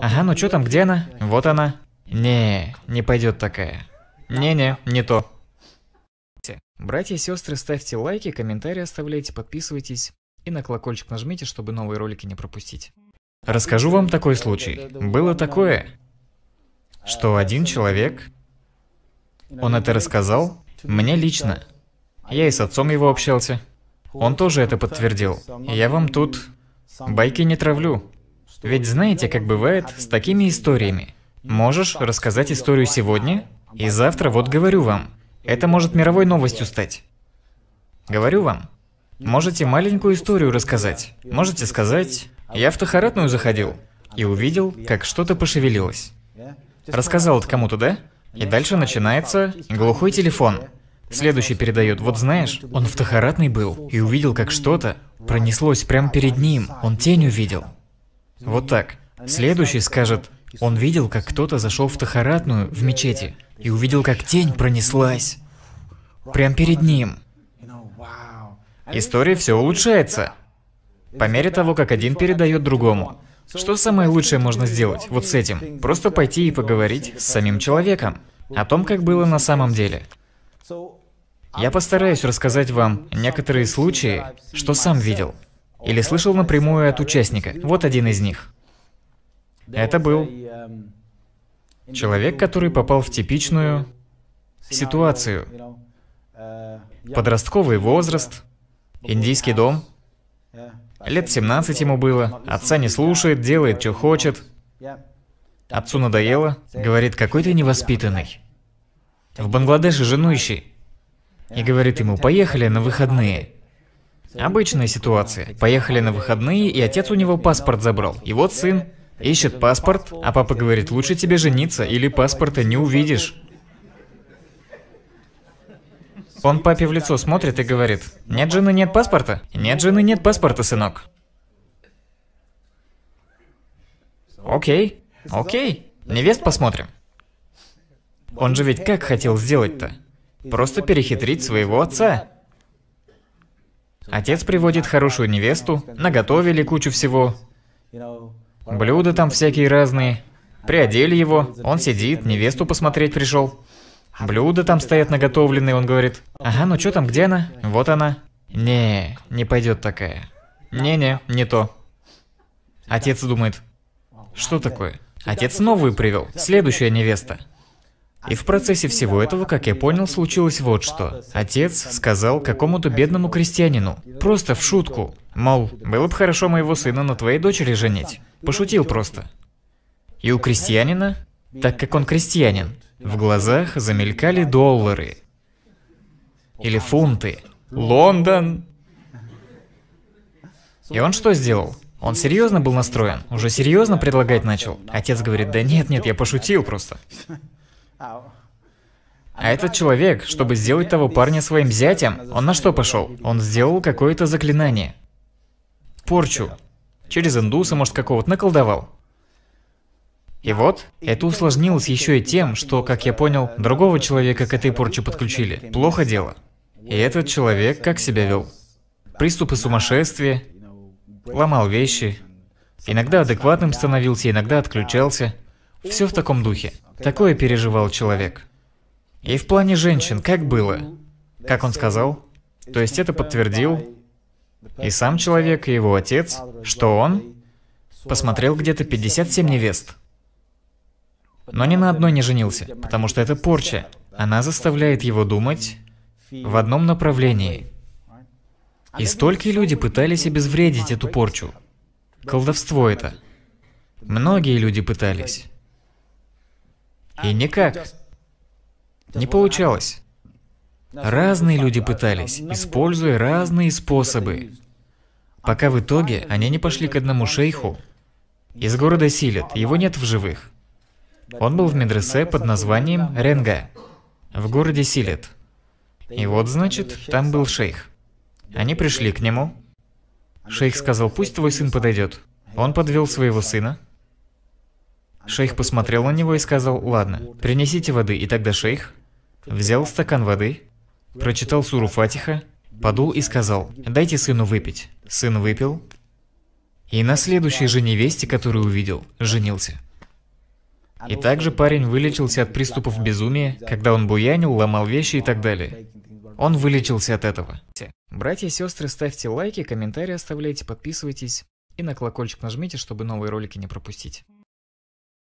Ага, ну что там, где она? Вот она. Не, не пойдет такая. Не-не, не то. Братья и сестры, ставьте лайки, комментарии оставляйте, подписывайтесь и на колокольчик нажмите, чтобы новые ролики не пропустить. Расскажу вам такой случай. Было такое, что один человек, он это рассказал мне лично. Я и с отцом его общался. Он тоже это подтвердил. Я вам тут байки не травлю. Ведь знаете, как бывает с такими историями. Можешь рассказать историю сегодня, и завтра вот говорю вам. Это может мировой новостью стать. Говорю вам. Можете маленькую историю рассказать. Можете сказать, я в тахаратную заходил и увидел, как что-то пошевелилось. Рассказал это кому-то, да? И дальше начинается глухой телефон. Следующий передает, вот знаешь, он в тахаратной был и увидел, как что-то пронеслось прямо перед ним, он тень увидел. Вот так. Следующий скажет, он видел, как кто-то зашел в тахаратную в мечети и увидел, как тень пронеслась. прямо перед ним. История все улучшается. По мере того, как один передает другому. Что самое лучшее можно сделать вот с этим? Просто пойти и поговорить с самим человеком о том, как было на самом деле. Я постараюсь рассказать вам некоторые случаи, что сам видел. Или слышал напрямую от участника. Вот один из них. Это был человек, который попал в типичную ситуацию. Подростковый возраст, индийский дом. Лет 17 ему было, отца не слушает, делает, что хочет. Отцу надоело, говорит, какой ты невоспитанный. В Бангладеше жену И говорит ему, поехали на выходные. Обычная ситуация. Поехали на выходные, и отец у него паспорт забрал. И вот сын ищет паспорт, а папа говорит, лучше тебе жениться, или паспорта не увидишь. Он папе в лицо смотрит и говорит, нет жены, нет паспорта? Нет жены, нет паспорта, сынок. Окей, окей, невест посмотрим. Он же ведь как хотел сделать-то? Просто перехитрить своего отца. Отец приводит хорошую невесту, наготовили кучу всего. Блюда там всякие разные. Приодели его, он сидит, невесту посмотреть пришел. Блюда там стоят наготовленные, он говорит. Ага, ну что там, где она? Вот она. Не, не пойдет такая. Не-не, не то. Отец думает, что такое? Отец новую привел, следующая невеста. И в процессе всего этого, как я понял, случилось вот что. Отец сказал какому-то бедному крестьянину, просто в шутку, мол, было бы хорошо моего сына на твоей дочери женить. Пошутил просто. И у крестьянина, так как он крестьянин, в глазах замелькали доллары. Или фунты. Лондон! И он что сделал? Он серьезно был настроен, уже серьезно предлагать начал. Отец говорит, да нет, нет, я пошутил просто. А этот человек, чтобы сделать того парня своим зятем, он на что пошел? Он сделал какое-то заклинание. Порчу. Через индуса, может, какого-то наколдовал. И вот, это усложнилось еще и тем, что, как я понял, другого человека к этой порче подключили. Плохо дело. И этот человек как себя вел? Приступы сумасшествия, ломал вещи, иногда адекватным становился, иногда отключался. Все в таком духе. Такое переживал человек. И в плане женщин, как было? Как он сказал? То есть это подтвердил и сам человек, и его отец, что он посмотрел где-то 57 невест. Но ни на одной не женился, потому что это порча. Она заставляет его думать в одном направлении. И столько люди пытались обезвредить эту порчу. Колдовство это. Многие люди пытались. И никак. Не получалось. Разные люди пытались, используя разные способы. Пока в итоге они не пошли к одному шейху. Из города Силит, его нет в живых. Он был в медресе под названием Ренга, в городе Силит. И вот, значит, там был шейх. Они пришли к нему. Шейх сказал, пусть твой сын подойдет. Он подвел своего сына. Шейх посмотрел на него и сказал, «Ладно, принесите воды». И тогда шейх взял стакан воды, прочитал суру Фатиха, подул и сказал, «Дайте сыну выпить». Сын выпил, и на следующей же невесте, которую увидел, женился. И также парень вылечился от приступов безумия, когда он буянил, ломал вещи и так далее. Он вылечился от этого. Братья и сестры, ставьте лайки, комментарии оставляйте, подписывайтесь и на колокольчик нажмите, чтобы новые ролики не пропустить.